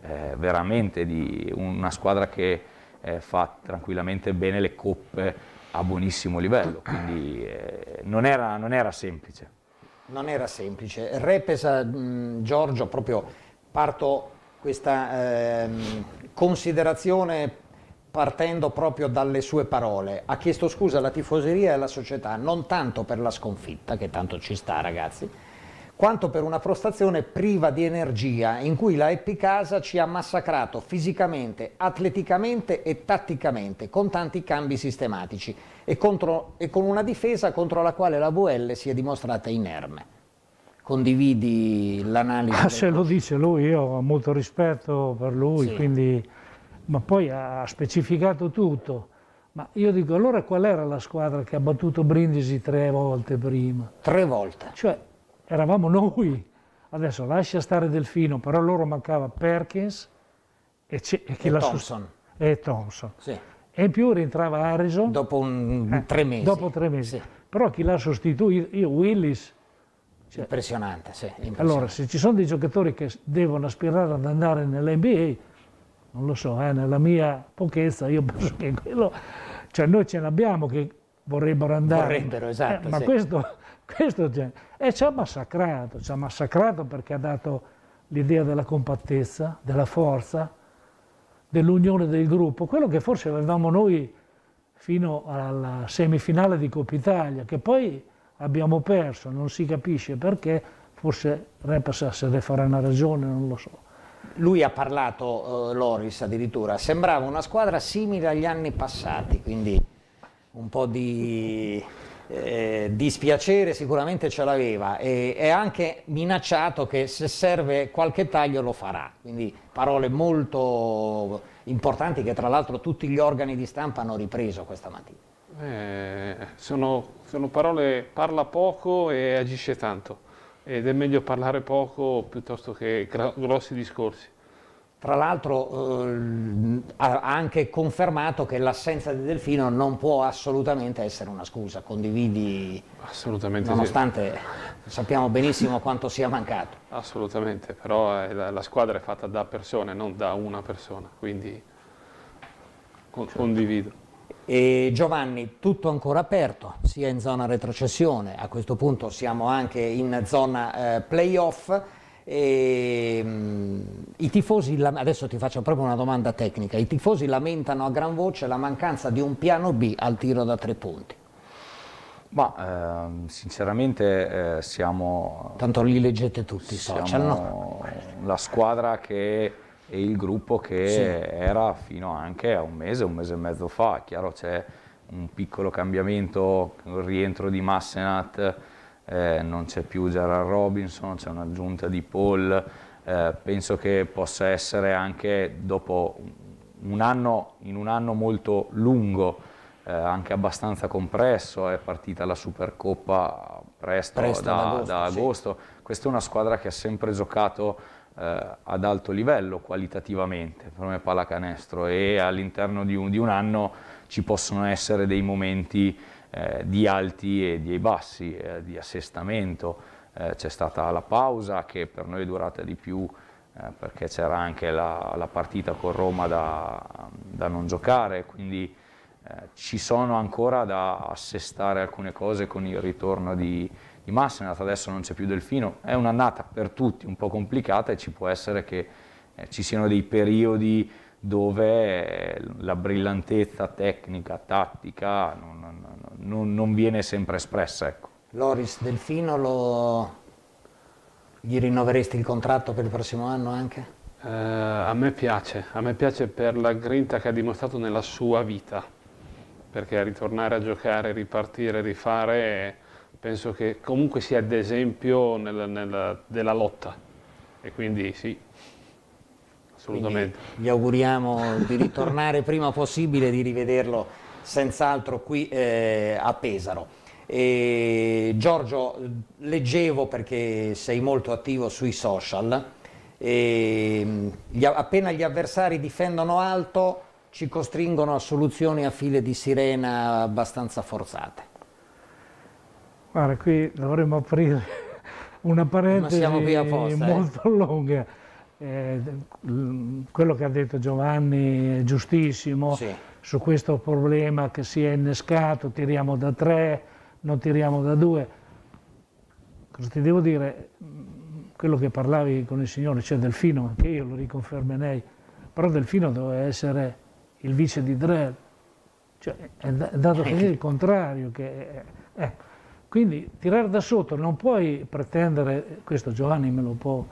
eh, veramente di una squadra che eh, fa tranquillamente bene le coppe a buonissimo livello, quindi eh, non era, non era semplice non era semplice. Repesa mh, mm, Giorgio, proprio parto questa eh, considerazione partendo proprio dalle sue parole. Ha chiesto scusa alla tifoseria e alla società non tanto per la sconfitta, che tanto ci sta ragazzi, quanto per una prostrazione priva di energia in cui la Epicasa ci ha massacrato fisicamente, atleticamente e tatticamente con tanti cambi sistematici e, contro, e con una difesa contro la quale la VL si è dimostrata inerme condividi l'analisi? Ah, se lo dice lui, io ho molto rispetto per lui, sì. quindi... ma poi ha specificato tutto. Ma io dico, allora qual era la squadra che ha battuto Brindisi tre volte prima? Tre volte? Cioè, eravamo noi. Adesso lascia stare Delfino, però loro mancava Perkins e, e, e Thompson. e Thompson. Sì. E in più rientrava Harrison. Dopo un, eh, tre mesi. Dopo tre mesi. Sì. Però chi l'ha sostituito? Io, Willis. Cioè, impressionante, sì. Impressionante. Allora, se ci sono dei giocatori che devono aspirare ad andare nell'NBA, non lo so, eh, nella mia pochezza, io penso che quello... Cioè noi ce l'abbiamo che vorrebbero andare. Vorrebbero, eh, esatto. Eh, ma sì. questo, questo e ci ha massacrato, ci ha massacrato perché ha dato l'idea della compattezza, della forza, dell'unione del gruppo, quello che forse avevamo noi fino alla semifinale di Coppa Italia, che poi abbiamo perso, non si capisce perché, forse Repas se ne farà una ragione, non lo so. Lui ha parlato, eh, Loris addirittura, sembrava una squadra simile agli anni passati, quindi un po' di eh, dispiacere sicuramente ce l'aveva e è anche minacciato che se serve qualche taglio lo farà, quindi parole molto importanti che tra l'altro tutti gli organi di stampa hanno ripreso questa mattina. Eh, sono, sono parole parla poco e agisce tanto ed è meglio parlare poco piuttosto che grossi discorsi. Tra l'altro eh, ha anche confermato che l'assenza di Delfino non può assolutamente essere una scusa, condividi assolutamente nonostante sì. sappiamo benissimo quanto sia mancato. Assolutamente, però eh, la, la, squadra è fatta da persone, non da una persona, quindi con, certo. condivido. E Giovanni, tutto ancora aperto, sia in zona retrocessione, a questo punto siamo anche in zona eh, playoff e, um, I tifosi, adesso ti faccio proprio una domanda tecnica, i tifosi lamentano a gran voce la mancanza di un piano B al tiro da tre punti. Ma eh, sinceramente eh, siamo... Tanto li leggete tutti i social, no? La squadra che, e il gruppo che sì. era fino anche a un mese, un mese e mezzo fa, chiaro c'è un piccolo cambiamento, il rientro di Massenat, eh, non c'è più Gerard Robinson, c'è un'aggiunta di Paul, eh, penso che possa essere anche dopo un anno, in un anno molto lungo, eh, anche abbastanza compresso, è partita la Supercoppa presto, presto da, agosto. Da agosto. Sì. Questa è una squadra che ha sempre giocato eh, ad alto livello qualitativamente, come pallacanestro, e all'interno di, di un anno ci possono essere dei momenti eh, di alti e di bassi, eh, di assestamento. Eh, c'è stata la pausa che per noi è durata di più eh, perché c'era anche la, la, partita con Roma da, da non giocare, quindi eh, ci sono ancora da assestare alcune cose con il ritorno di, di Massenat, adesso non c'è più Delfino, è un'annata per tutti un po' complicata e ci può essere che eh, ci siano dei periodi dove eh, la brillantezza tecnica, tattica non, non, non viene sempre espressa. Ecco. Loris Delfino lo... gli rinnoveresti il contratto per il prossimo anno anche? Eh, a me piace, a me piace per la grinta che ha dimostrato nella sua vita, perché ritornare a giocare, ripartire, rifare, penso che comunque sia d'esempio esempio nel, della lotta e quindi sì, Assolutamente. Quindi gli auguriamo di ritornare prima possibile, di rivederlo senz'altro qui eh, a Pesaro. E Giorgio, leggevo perché sei molto attivo sui social, mm, gli, appena gli avversari difendono alto ci costringono a soluzioni a file di sirena abbastanza forzate. Guarda, qui dovremmo aprire una parentesi eh. molto lunga eh, quello che ha detto Giovanni è giustissimo sì. su questo problema che si è innescato, tiriamo da tre, non tiriamo da due. Cosa ti devo dire? Quello che parlavi con il signore, cioè Delfino, anche io lo riconfermerei, però Delfino doveva essere il vice di Drell, cioè, è a finire il contrario. Che, eh. Quindi tirare da sotto, non puoi pretendere, questo Giovanni me lo può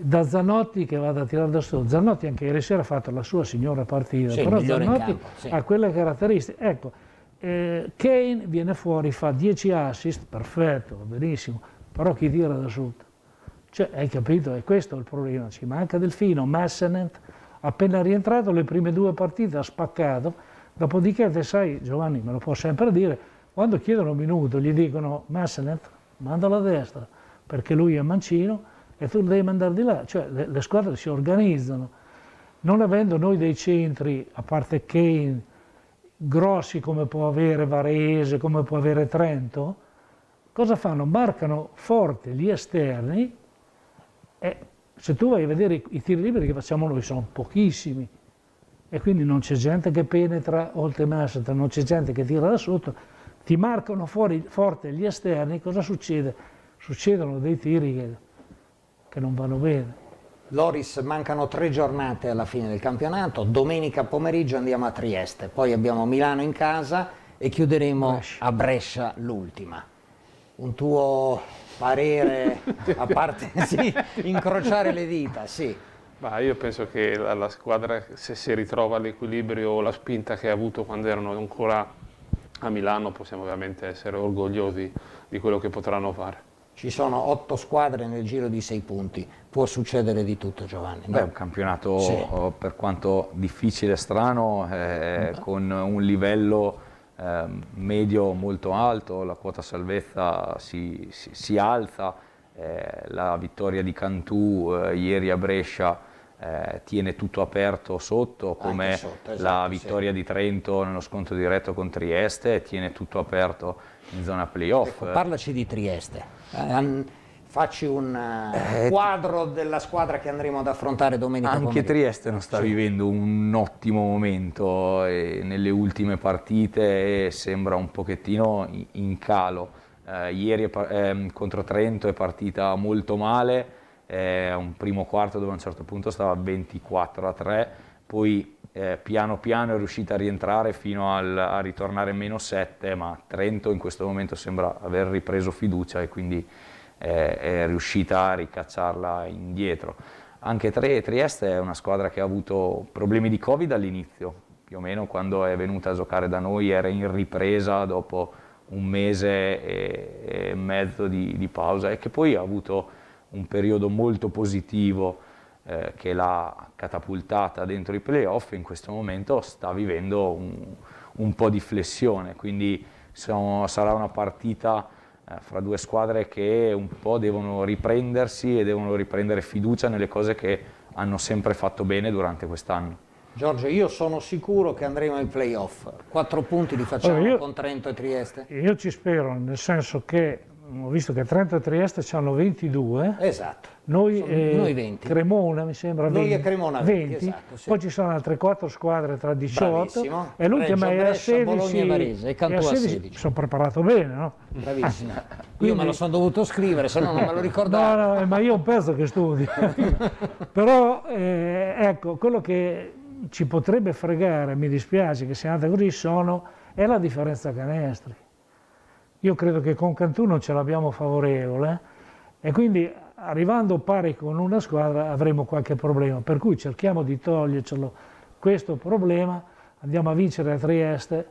da Zanotti che vada a tirare da solo. Zanotti anche ieri sera ha fatto la sua signora partita, sì, però Zanotti campo, sì. ha quelle caratteristiche. Ecco, eh, Kane viene fuori, fa 10 assist, perfetto, benissimo, però chi tira da sotto? Cioè, hai capito, è questo il problema, ci manca Delfino, Massenent, appena rientrato le prime due partite ha spaccato, dopodiché te sai, Giovanni me lo può sempre dire, quando chiedono un minuto gli dicono Massenent, mandalo a destra, perché lui è mancino, e tu lo devi mandare di là, cioè le, le squadre si organizzano. Non avendo noi dei centri, a parte Kane, grossi come può avere Varese, come può avere Trento, cosa fanno? Marcano forte gli esterni e se tu vai a vedere i, i tiri liberi che facciamo noi sono pochissimi e quindi non c'è gente che penetra oltre Massata, non c'è gente che tira da sotto, ti marcano fuori, forte gli esterni, cosa succede? Succedono dei tiri che che non vanno bene. Loris, mancano tre giornate alla fine del campionato, domenica pomeriggio andiamo a Trieste, poi abbiamo Milano in casa e chiuderemo Brescia. a Brescia l'ultima. Un tuo parere, a parte sì, incrociare le dita, sì. Ma io penso che la, la squadra, se si ritrova l'equilibrio o la spinta che ha avuto quando erano ancora a Milano, possiamo veramente essere orgogliosi di quello che potranno fare ci sono otto squadre nel giro di sei punti, può succedere di tutto Giovanni. No? Beh, un campionato sì. Eh, per quanto difficile e strano, eh, con un livello eh, medio molto alto, la quota salvezza si, si, si alza, eh, la vittoria di Cantù eh, ieri a Brescia eh, tiene tutto aperto sotto, come sotto, esatto, la vittoria sì. di Trento nello scontro diretto con Trieste tiene tutto aperto in zona ecco, playoff. Ecco, parlaci di Trieste. Eh, facci un eh, eh quadro della squadra che andremo ad affrontare domenica. Anche pomeriggio. Trieste non sta sì. vivendo un ottimo momento eh, nelle ultime partite sembra un pochettino in calo. Eh, ieri eh, contro Trento è partita molto male, è un primo quarto dove a un certo punto stava 24 a 3, poi eh, piano piano è riuscita a rientrare fino al, a ritornare meno 7, ma Trento in questo momento sembra aver ripreso fiducia e quindi eh, è riuscita a ricacciarla indietro. Anche Trieste è una squadra che ha avuto problemi di Covid all'inizio, più o meno quando è venuta a giocare da noi era in ripresa dopo un mese e, e mezzo di, di pausa e che poi ha avuto un periodo molto positivo eh, che l'ha catapultata dentro i playoff, in questo momento sta vivendo un, un po' di flessione, quindi sono, sarà una partita eh, fra due squadre che un po' devono riprendersi e devono riprendere fiducia nelle cose che hanno sempre fatto bene durante quest'anno. Giorgio, io sono sicuro che andremo ai playoff. Quattro punti li facciamo allora io, con Trento e Trieste. Io ci spero, nel senso che Mm, ho visto che Trento e Trieste hanno 22. Esatto. Noi, eh, noi 20. Cremona mi sembra 20. Noi e Cremona 20. 20 esatto, sì. Poi ci sono altre 4 squadre tra 18 Bravissimo. e l'ultima è a 16. Bologna e Varese e Cantù a 16. 16. Sono preparato bene, no? Bravissimo. quindi... Io me lo sono dovuto scrivere, se no non me lo ricordavo. no, no, ma io ho un pezzo che studio. Però eh, ecco, quello che ci potrebbe fregare, mi dispiace che sia andata così, sono, è la differenza canestri io credo che con Cantù non ce l'abbiamo favorevole e quindi arrivando pari con una squadra avremo qualche problema, per cui cerchiamo di togliercelo questo problema, andiamo a vincere a Trieste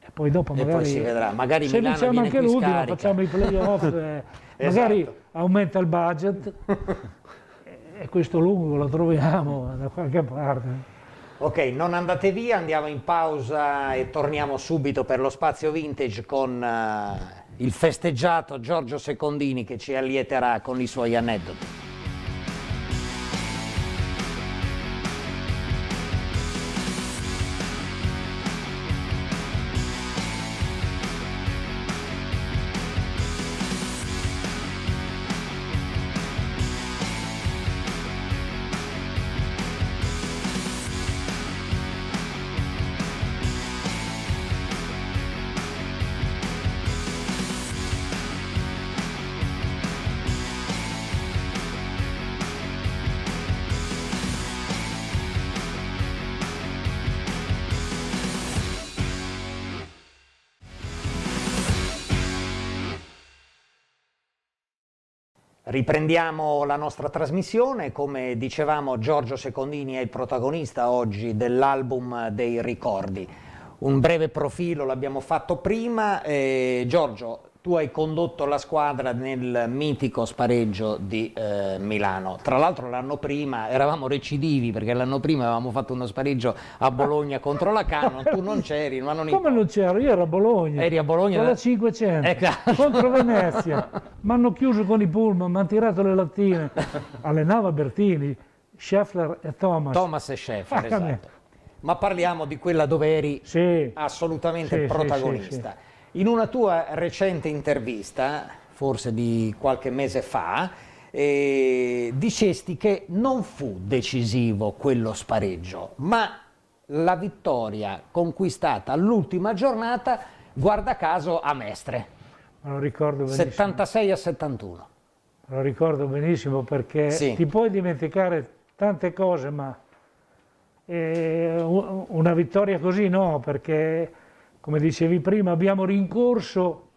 e poi dopo magari, poi si vedrà. magari se Milano vinciamo anche l'ultima facciamo i playoff, eh, esatto. magari aumenta il budget e questo lungo lo troviamo da qualche parte. Ok, non andate via, andiamo in pausa e torniamo subito per lo spazio vintage con uh, il festeggiato Giorgio Secondini che ci allieterà con i suoi aneddoti. Riprendiamo la nostra trasmissione, come dicevamo Giorgio Secondini è il protagonista oggi dell'album dei ricordi. Un breve profilo l'abbiamo fatto prima, eh, Giorgio tu hai condotto la squadra nel mitico spareggio di eh, Milano. Tra l'altro l'anno prima eravamo recidivi perché l'anno prima avevamo fatto uno spareggio a Bologna contro la Canon, tu non c'eri, ma non Come non c'ero? Io ero a Bologna. Eri a Bologna? Con la 500. Ecco. Contro Venezia. mi hanno chiuso con i pullman, mi hanno tirato le lattine. Allenava Bertini, Scheffler e Thomas. Thomas e Scheffler, esatto. Ma parliamo di quella dove eri sì. assolutamente sì, protagonista. Sì, in una tua recente intervista, forse di qualche mese fa, eh, dicesti che non fu decisivo quello spareggio, ma la vittoria conquistata all'ultima giornata, guarda caso, a Mestre. Lo ricordo benissimo. 76 a 71. Lo ricordo benissimo perché sì. ti puoi dimenticare tante cose, ma eh, una vittoria così no, perché come dicevi prima, abbiamo rincorso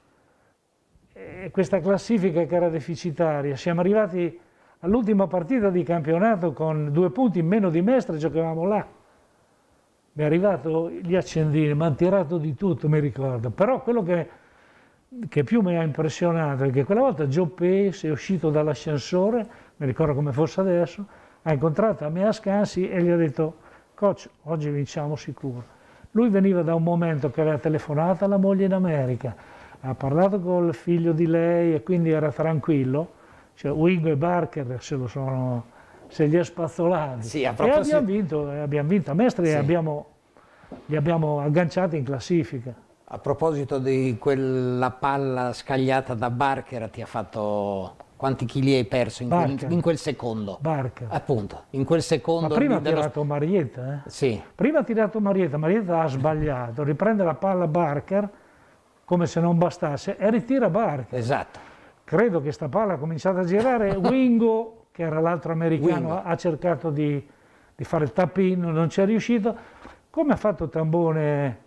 eh, questa classifica che era deficitaria. Siamo arrivati all'ultima partita di campionato con due punti in meno di Mestre, giocavamo là. Mi è arrivato gli accendini, mi ha tirato di tutto, mi ricordo. Però quello che, che più mi ha impressionato è che quella volta Gioppe si è uscito dall'ascensore, mi ricordo come fosse adesso, ha incontrato a me a Scansi e gli ha detto coach, oggi vinciamo sicuro. Lui veniva da un momento che aveva telefonato alla moglie in America, ha parlato col figlio di lei e quindi era tranquillo, cioè Wingo e Barker se lo sono, se li ha spazzolati. Sì, a proposito... E abbiamo vinto, abbiamo vinto a Mestre sì. e abbiamo, li abbiamo agganciati in classifica. A proposito di quella palla scagliata da Barker ti ha fatto quanti chili hai perso in, quel, in quel, secondo? Barca. Appunto, in quel secondo... Ma prima ha tirato Marietta, eh? Sì. Prima ha tirato Marietta, Marietta ha sbagliato, riprende la palla Barker come se non bastasse e ritira Barker. Esatto. Credo che sta palla ha cominciato a girare, Wingo, che era l'altro americano, Wingo. ha cercato di, di fare il tappino, non ci è riuscito. Come ha fatto Tambone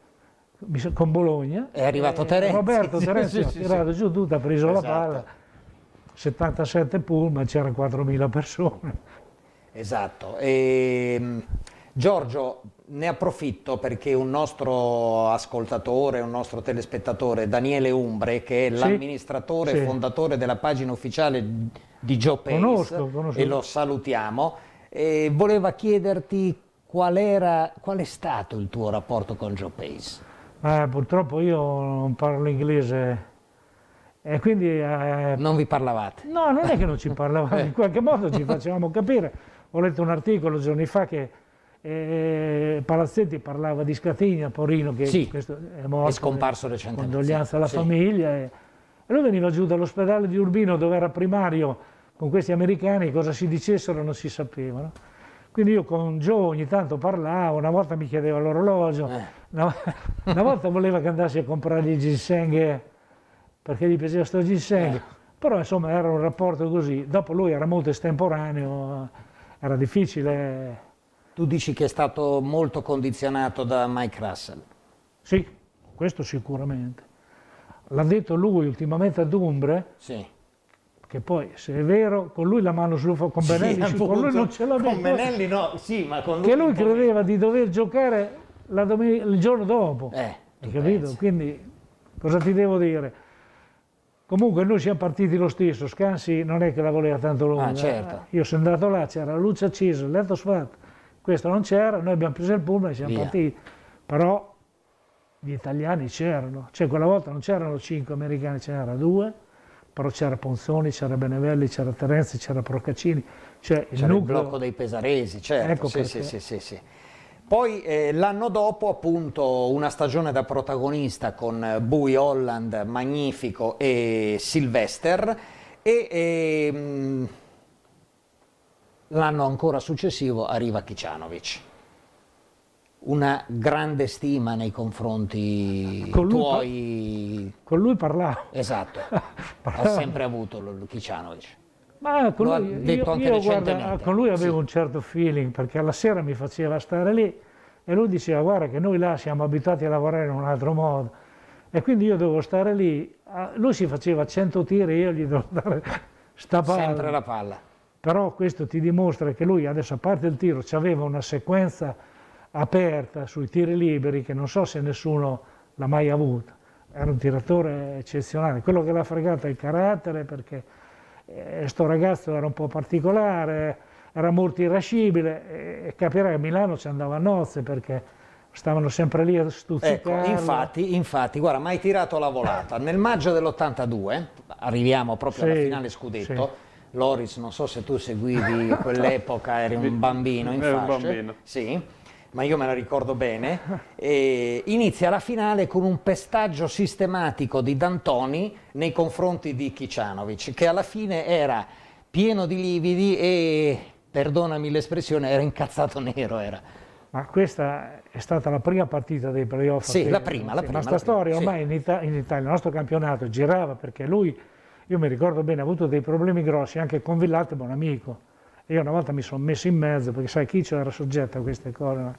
con Bologna. È arrivato eh, Terenzio. Roberto Terenzio sì, sì, ha tirato sì. giù tutto, ha preso esatto. la palla. 77 pullman, c'erano 4.000 persone. Esatto. E, ehm, Giorgio, ne approfitto perché un nostro ascoltatore, un nostro telespettatore, Daniele Umbre, che è sì, l'amministratore e sì. fondatore della pagina ufficiale di Joe Pace, conosco. e lo salutiamo, e voleva chiederti qual, era, qual, è stato il tuo rapporto con Joe Pace. Eh, purtroppo io non parlo inglese e eh, quindi, eh, non vi parlavate? No, non è che non ci parlavamo, in qualche modo ci facevamo capire. Ho letto un articolo giorni fa che eh, Palazzetti parlava di Scatigna, Porino, che sì, è morto. È scomparso recentemente. Condoglianza alla sì. famiglia. E, e lui veniva giù dall'ospedale di Urbino, dove era primario, con questi americani, cosa si dicessero non si sapevano. Quindi io con Joe ogni tanto parlavo, una volta mi chiedeva l'orologio, eh. una, una, volta voleva che andassi a comprare il ginseng perché gli piaceva sto Gisselli, però insomma era un rapporto così, dopo lui era molto estemporaneo, era difficile. Tu dici che è stato molto condizionato da Mike Russell? Sì, questo sicuramente. L'ha detto lui ultimamente ad Umbre, sì. che poi se è vero, con lui la mano sul fuoco, con Benelli, sì, con lui non ce l'aveva. Con Benelli no, sì, ma con lui... Che lui credeva di dover giocare il giorno dopo, eh, hai capito? Pensi. Quindi cosa ti devo dire? Comunque noi siamo partiti lo stesso, Scansi non è che la voleva tanto lunga. Ah, certo. Eh. Io sono andato là, c'era la luce accesa, il letto sfatto, questo non c'era, noi abbiamo preso il pullman e siamo Via. partiti. Però gli italiani c'erano, cioè quella volta non c'erano cinque americani, ce due, però c'era Ponzoni, c'era Benevelli, c'era Terenzi, c'era Procaccini. Cioè c'era il, il, blocco dei pesaresi, certo, ecco sì, sì, sì, sì, sì. Poi eh, l'anno dopo appunto una stagione da protagonista con Bui Holland, Magnifico e Sylvester e, e ehm, l'anno ancora successivo arriva Kicianovic. Una grande stima nei confronti con lui, tuoi... Con lui parlavo. Esatto, parlavo. ha sempre avuto Kicianovic. Ma con lui, detto io, io guarda, con lui avevo sì. un certo feeling perché alla sera mi faceva stare lì e lui diceva guarda che noi là siamo abituati a lavorare in un altro modo e quindi io devo stare lì, lui si faceva 100 tiri e io gli dovevo dare sta palla. Sempre la palla. Però questo ti dimostra che lui adesso a parte il tiro aveva una sequenza aperta sui tiri liberi che non so se nessuno l'ha mai avuta. Era un tiratore eccezionale, quello che l'ha fregato è il carattere perché eh, ragazzo era un po' particolare, era molto irascibile e capirà che a Milano ci andava a nozze perché stavano sempre lì a stuzzicarlo. Ecco, infatti, infatti, guarda, mai tirato la volata. Nel maggio dell'82, arriviamo proprio sì, alla finale scudetto, sì. Loris, non so se tu seguivi quell'epoca, eri un bambino in Ero fasce. un bambino. Sì ma io me la ricordo bene, inizia la finale con un pestaggio sistematico di D'Antoni nei confronti di Kicianovic, che alla fine era pieno di lividi e, perdonami l'espressione, era incazzato nero. Era. Ma questa è stata la prima partita dei playoff. Sì, la prima, la prima. La prima storia ormai sì. in, Ita in Italia, il nostro campionato girava perché lui, io mi ricordo bene, ha avuto dei problemi grossi anche con Villate, buon amico io una volta mi sono messo in mezzo, perché sai, Chiccio era soggetto a queste cose. No?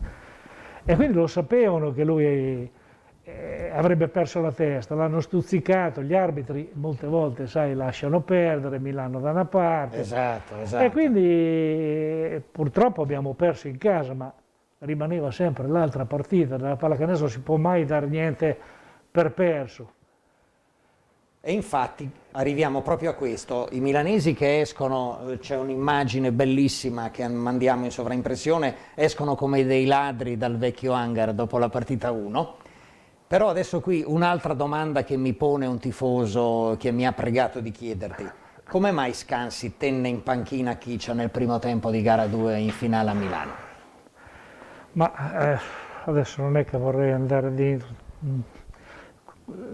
E quindi lo sapevano che lui eh, avrebbe perso la testa, l'hanno stuzzicato, gli arbitri molte volte, sai, lasciano perdere, Milano da una parte. Esatto, esatto. E quindi purtroppo abbiamo perso in casa, ma rimaneva sempre l'altra partita, della pallacanestro non si può mai dare niente per perso. E infatti arriviamo proprio a questo, i milanesi che escono, eh, c'è un'immagine bellissima che mandiamo in sovraimpressione, escono come dei ladri dal vecchio hangar dopo la partita 1. Però adesso qui un'altra domanda che mi pone un tifoso che mi ha pregato di chiederti. Come mai Scansi tenne in panchina Chiccia nel primo tempo di gara 2 in finale a Milano? Ma eh, adesso non è che vorrei andare di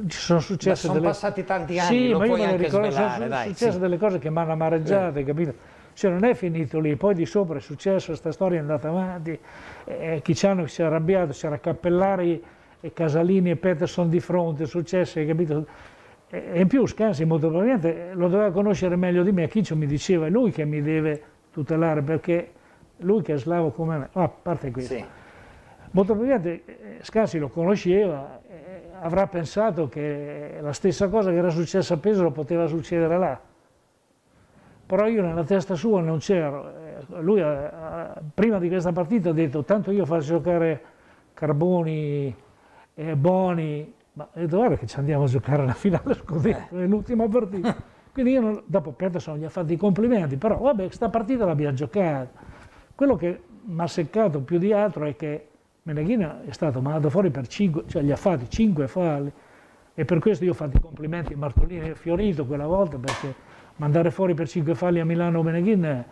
ci sono successe sono delle... passati tanti anni, sì, ma io me ricordo, svelare, sono dai, successe sì. delle cose che mi hanno amareggiato, eh. capito? Cioè non è finito lì, poi di sopra è successo, questa storia è andata avanti, eh, Chicciano si è arrabbiato, c'era Cappellari e Casalini e Peterson di fronte, è successo, hai capito? E in più Scansi, molto probabilmente, lo doveva conoscere meglio di me, Chiccio mi diceva, è lui che mi deve tutelare, perché lui che è slavo come me, ah, a parte questo. Sì. Molto probabilmente eh, Scansi lo conosceva avrà pensato che la stessa cosa che era successa a Pesaro poteva succedere là. Però io nella testa sua non c'ero. Eh, lui eh, eh, prima di questa partita ha detto tanto io faccio giocare Carboni e Boni, ma è dove che ci andiamo a giocare la finale scudetto, eh. nell'ultima partita. Quindi io non, dopo Peterson gli ha fatto i complimenti, però vabbè, questa partita l'abbiamo giocata. Quello che mi ha seccato più di altro è che Meneghina è stato mandato fuori per 5, cioè gli ha fatti 5 falli e per questo io ho fatto i complimenti a Martolini e Fiorito quella volta perché mandare fuori per 5 falli a Milano Meneghina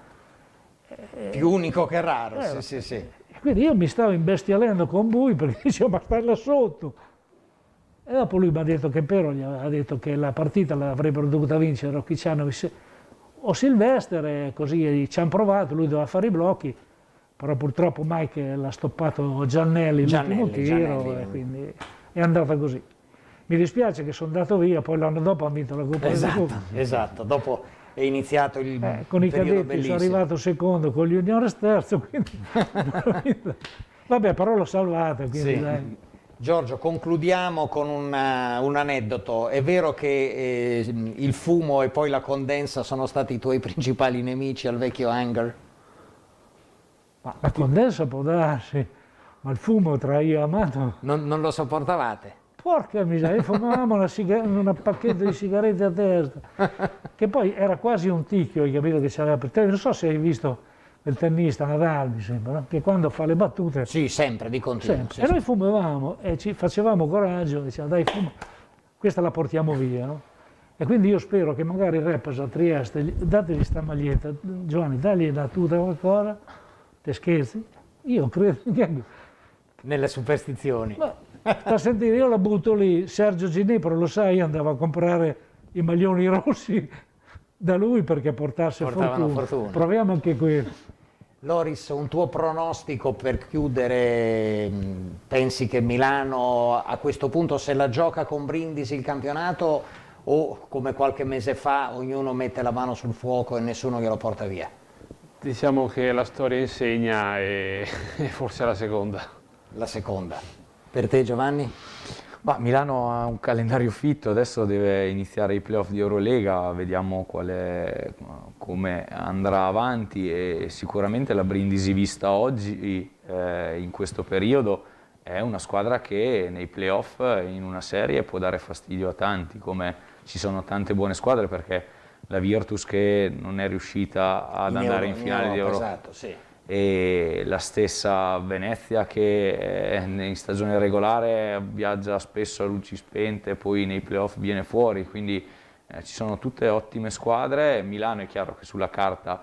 è... Più unico che raro, eh, sì, sì, sì. Quindi io mi stavo imbestialendo con lui perché dicevo ma stai là sotto. E dopo lui mi ha detto che Pero gli ha detto che la partita l'avrebbero dovuta vincere Rocchiciano o Silvestre, così ci hanno provato, lui doveva fare i blocchi però purtroppo Mike l'ha stoppato Giannelli, Giannelli l'ultimo tiro Giannelli. e quindi è andata così. Mi dispiace che sono andato via, poi l'anno dopo hanno vinto la Coppa esatto, della Coppa. Esatto, dopo è iniziato il eh, Con i cadetti bellissimo. sono arrivato secondo, con gli juniores terzo, quindi... Vabbè, però l'ho salvato, quindi sì. dai. Giorgio, concludiamo con una, un aneddoto. È vero che eh, il fumo e poi la condensa sono stati i tuoi principali nemici al vecchio hangar? Ma, ma condenso può darsi, ma il fumo tra io e Amato... Non, non lo sopportavate? Porca miseria, fumavamo una, una pacchetto di sigarette a testa, che poi era quasi un ticchio, hai capito, che c'era per te. Non so se hai visto il tennista Nadal, mi sembra, che quando fa le battute... Sì, sempre, di continuo. Sempre. Sì, e sì. noi fumavamo e ci facevamo coraggio, diciamo dai, fuma, questa la portiamo via, no? E quindi io spero che magari il Repas a Trieste, dategli sta maglietta, Giovanni, dagli la tuta qualcosa, Te scherzi? Io credo neanche. Nelle superstizioni. Ma, da sentire, io la butto lì. Sergio Ginepro, lo sai, andava a comprare i maglioni rossi da lui perché portasse fortuna. fortuna. Proviamo anche qui. Loris, un tuo pronostico per chiudere, mm, pensi che Milano a questo punto se la gioca con Brindisi il campionato o come qualche mese fa ognuno mette la mano sul fuoco e nessuno glielo porta via? Diciamo che la storia insegna e, e forse la seconda. La seconda. Per te Giovanni? Bah, Milano ha un calendario fitto, adesso deve iniziare i playoff di Eurolega, vediamo è, come andrà avanti e sicuramente la Brindisi vista oggi eh, in questo periodo è una squadra che nei playoff in una serie può dare fastidio a tanti, come ci sono tante buone squadre perché la Virtus che non è riuscita ad in andare Euro, in finale di Europa. Esatto, sì. E la stessa Venezia che eh, in stagione regolare viaggia spesso a luci spente, poi nei playoff viene fuori, quindi eh, ci sono tutte ottime squadre. Milano è chiaro che sulla carta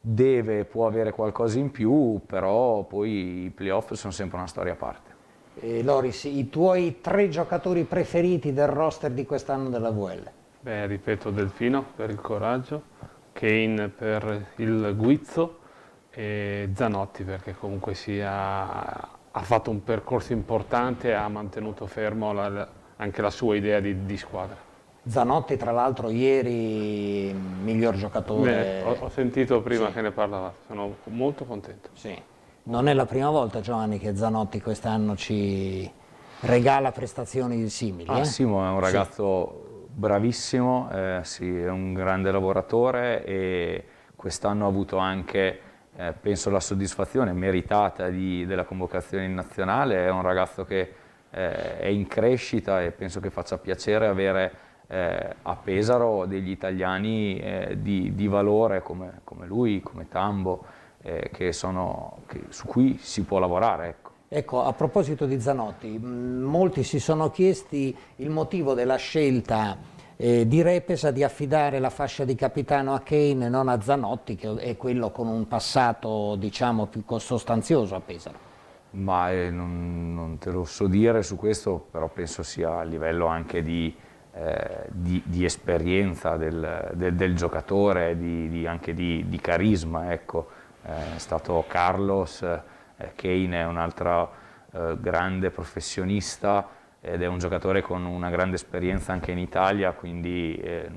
deve, e può avere qualcosa in più, però poi i playoff sono sempre una storia a parte. E Loris, i tuoi tre giocatori preferiti del roster di quest'anno della VL? Beh, ripeto Delfino per il coraggio, Kane per il guizzo e Zanotti perché comunque sia, ha fatto un percorso importante e ha mantenuto fermo la, anche la sua idea di, di squadra. Zanotti tra l'altro ieri miglior giocatore. Beh, ho, ho, sentito prima sì. che ne parlava, sono molto contento. Sì. Non è la prima volta Giovanni che Zanotti quest'anno ci regala prestazioni simili. Massimo ah, eh? è un ragazzo sì bravissimo, eh, sì, è un grande lavoratore e quest'anno ha avuto anche, eh, penso, la soddisfazione meritata di, della convocazione in nazionale, è un ragazzo che eh, è in crescita e penso che faccia piacere avere eh, a Pesaro degli italiani eh, di, di, valore come, come, lui, come Tambo, eh, che sono, che, su cui si può lavorare. Ecco. Ecco, a proposito di Zanotti, mm, molti si sono chiesti il motivo della scelta eh, di Repesa di affidare la fascia di capitano a Kane e non a Zanotti, che è quello con un passato diciamo più sostanzioso a Pesaro. Ma eh, non, non, te lo so dire su questo, però penso sia a livello anche di, eh, di, di esperienza del, del, del giocatore, di, anche di, carisma. Ecco. Eh, è stato Carlos eh, Kane è un'altra eh, grande professionista ed è un giocatore con una grande esperienza anche in Italia, quindi eh,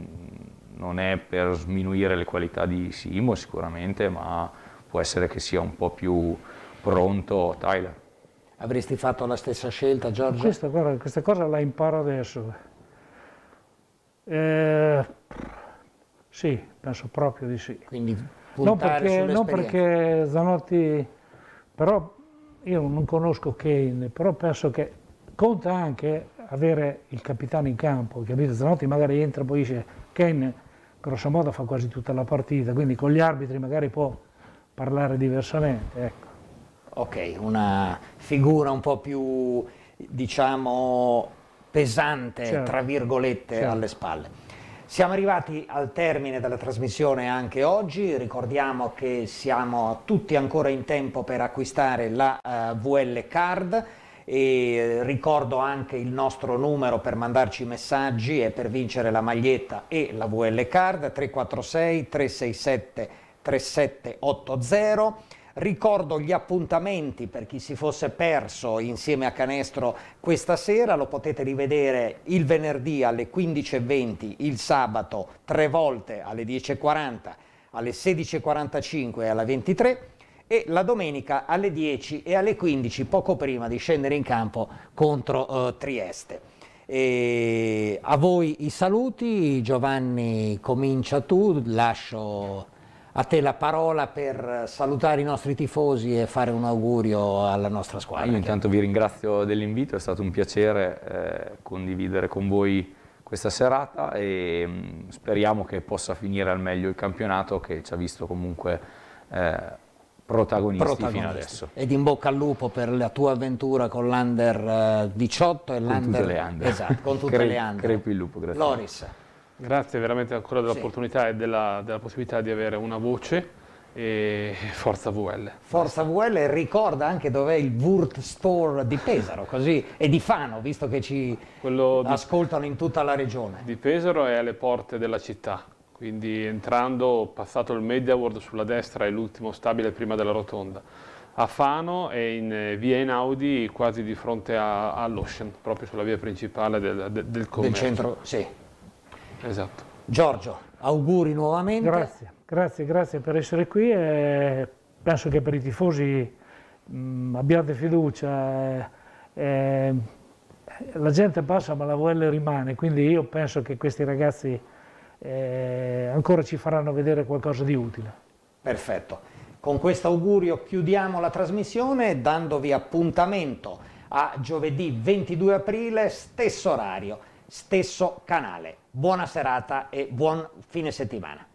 non è per sminuire le qualità di Simo sicuramente, ma può essere che sia un po' più pronto Tyler. Avresti fatto la stessa scelta, Giorgio? Questa, guarda, questa cosa la imparo adesso. Eh, sì, penso proprio di sì. Quindi non perché, non perché Zanotti però io non conosco Kane, però penso che conta anche avere il capitano in campo, capito? Zanotti magari entra e poi dice Kane grosso modo fa quasi tutta la partita, quindi con gli arbitri magari può parlare diversamente. Ecco. Ok, una figura un po' più diciamo pesante, certo. tra virgolette, certo. alle spalle. Siamo arrivati al termine della trasmissione anche oggi, ricordiamo che siamo tutti ancora in tempo per acquistare la uh, eh, VL Card e ricordo anche il nostro numero per mandarci messaggi e per vincere la maglietta e la VL Card 346 367 3780 Ricordo gli appuntamenti per chi si fosse perso insieme a Canestro questa sera, lo potete rivedere il venerdì alle 15.20, il sabato tre volte alle 10.40, alle 16.45 e alle 23 e la domenica alle 10 e alle 15 poco prima di scendere in campo contro eh, Trieste. E a voi i saluti, Giovanni comincia tu, lascio a te la parola per salutare i nostri tifosi e fare un augurio alla nostra ah, squadra. Io intanto vi ringrazio dell'invito, è stato un piacere eh, condividere con voi questa serata e mh, mm, speriamo che possa finire al meglio il campionato che ci ha visto comunque eh, protagonisti, protagonisti, fino adesso. Ed in bocca al lupo per la tua avventura con l'Under 18 eh, e l'Under... Con tutte le Under. Esatto, con tutte Cre le Under. Crepi il lupo, grazie. Loris. Grazie veramente ancora dell'opportunità sì. e della, della possibilità di avere una voce e Forza VL. Forza VL ricorda anche dov'è il Wurt Store di Pesaro così, e di Fano, visto che ci Quello ascoltano di, in tutta la regione. Di Pesaro è alle porte della città, quindi entrando, passato il Media World sulla destra è l'ultimo stabile prima della rotonda. A Fano è in via Inaudi, quasi di fronte all'Ocean, proprio sulla via principale del, del, del commercio. Del centro, sì. Esatto. Giorgio, auguri nuovamente. Grazie, grazie, grazie per essere qui e penso che per i tifosi mh, mm, abbiate fiducia. Eh, eh, la gente passa ma la VL rimane, quindi io penso che questi ragazzi eh, ancora ci faranno vedere qualcosa di utile. Perfetto. Con questo augurio chiudiamo la trasmissione dandovi appuntamento a giovedì 22 aprile, stesso orario, stesso canale buona serata e buon fine settimana.